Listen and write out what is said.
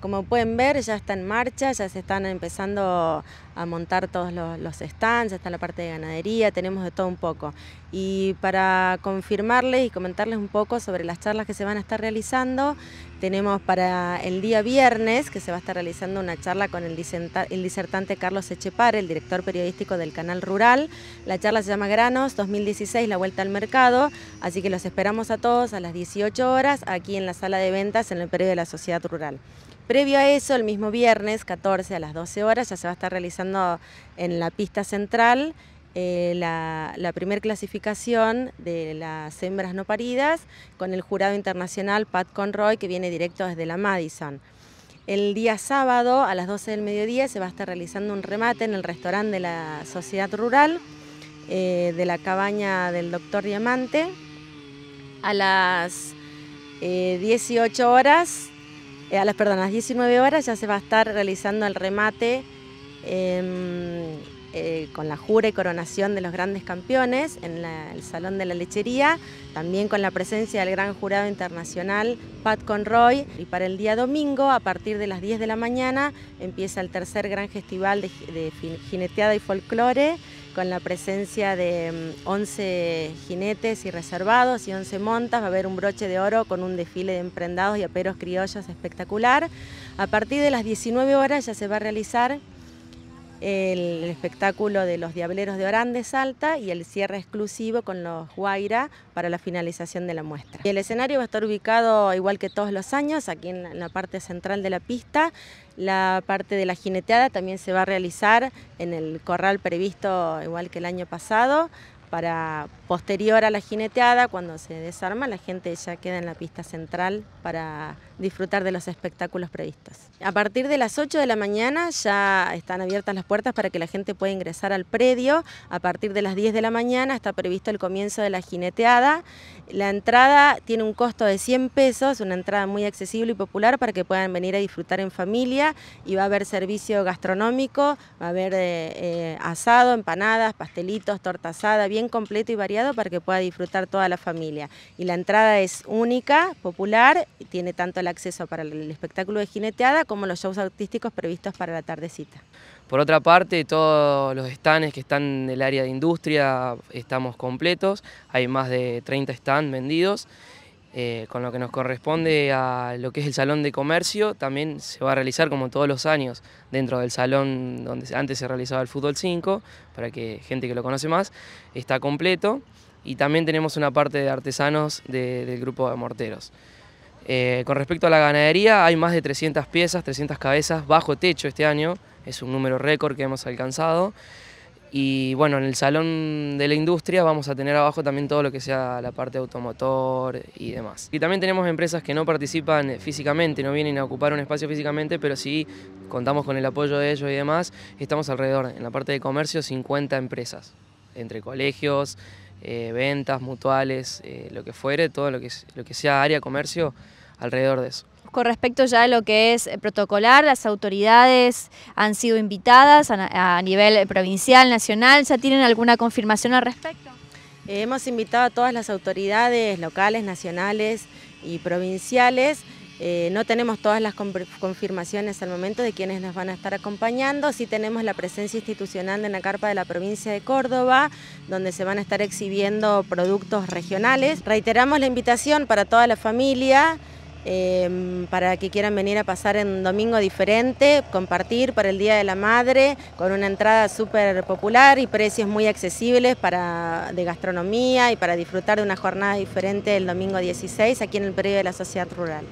Como pueden ver, ya está en marcha, ya se están empezando a montar todos los, stands, ya está la parte de ganadería, tenemos de todo un poco. Y para confirmarles y comentarles un poco sobre las charlas que se van a estar realizando, tenemos para el día viernes, que se va a estar realizando una charla con el, disertante Carlos Echepar, el director periodístico del Canal Rural. La charla se llama Granos 2016, la vuelta al mercado. Así que los esperamos a todos a las 18 horas aquí en la sala de ventas en el Periódico de la Sociedad Rural. Previo a eso, el mismo viernes 14 a las 12 horas, ya se va a estar realizando en la pista central eh, la, primera clasificación de las hembras no paridas con el jurado internacional Pat Conroy que viene directo desde la Madison. El día sábado a las 12 del mediodía se va a estar realizando un remate en el restaurante de la Sociedad Rural eh, de la cabaña del doctor Diamante. A las 18 eh, horas, a las, perdón, a las 19 horas ya se va a estar realizando el remate eh, con la jura y coronación de los grandes campeones en el Salón de la Lechería, también con la presencia del gran jurado internacional Pat Conroy. Y para el día domingo, a partir de las 10 de la mañana, empieza el tercer gran festival de, de jineteada y folclore con la presencia de 11 mm, jinetes y reservados y 11 montas. Va a haber un broche de oro con un desfile de emprendados y aperos criollos espectacular. A partir de las 19 horas ya se va a realizar el espectáculo de los Diableros de Orán de Salta y el cierre exclusivo con los Guaira para la finalización de la muestra. El escenario va a estar ubicado igual que todos los años, aquí en la parte central de la pista. La parte de la jineteada también se va a realizar en el corral previsto igual que el año pasado para posterior a la jineteada, cuando se desarma, la gente ya queda en la pista central para disfrutar de los espectáculos previstos. A partir de las 8 de la mañana ya están abiertas las puertas para que la gente pueda ingresar al predio. A partir de las 10 de la mañana está previsto el comienzo de la jineteada. La entrada tiene un costo de 100 pesos, una entrada muy accesible y popular para que puedan venir a disfrutar en familia y va a haber servicio gastronómico, va a haber eh, eh, asado, empanadas, pastelitos, torta asada, bien completo y variado para que pueda disfrutar toda la familia. Y la entrada es única, popular, tiene tanto acceso para el espectáculo de jineteada como los shows artísticos previstos para la tardecita. Por otra parte, todos los stands que están en el área de industria estamos completos, hay más de 30 stands vendidos. Eh, con lo que nos corresponde a lo que es el salón de comercio, también se va a realizar como todos los años dentro del salón donde antes se realizaba el fútbol 5, para que gente que lo conoce más, está completo. Y también tenemos una parte de artesanos del grupo de morteros. Eh, con respecto a la ganadería, hay más de 300 piezas, 300 cabezas bajo techo este año, es un número récord que hemos alcanzado. Y bueno, en el salón de la industria vamos a tener abajo también todo lo que sea la parte automotor y demás. Y también tenemos empresas que no participan físicamente, no vienen a ocupar un espacio físicamente, pero sí contamos con el apoyo de ellos y demás. Estamos alrededor, en la parte de comercio, 50 empresas, entre colegios, eh, ventas, mutuales, eh, lo que fuere, todo lo que, lo que sea área comercio alrededor de eso. Con respecto ya a lo que es eh, protocolar, las autoridades han sido invitadas a, nivel provincial, nacional, ¿ya tienen alguna confirmación al respecto? hemos invitado a todas las autoridades locales, nacionales y provinciales eh, no tenemos todas las confirmaciones al momento de quienes nos van a estar acompañando. Sí tenemos la presencia institucional de la carpa de la provincia de Córdoba, donde se van a estar exhibiendo productos regionales. Reiteramos la invitación para toda la familia. Em, para que quieran venir a pasar un domingo diferente, compartir para el Día de la Madre, con una entrada súper popular y precios muy accesibles de gastronomía y para disfrutar de una jornada diferente el domingo 16 aquí en el predio de la Sociedad Rural.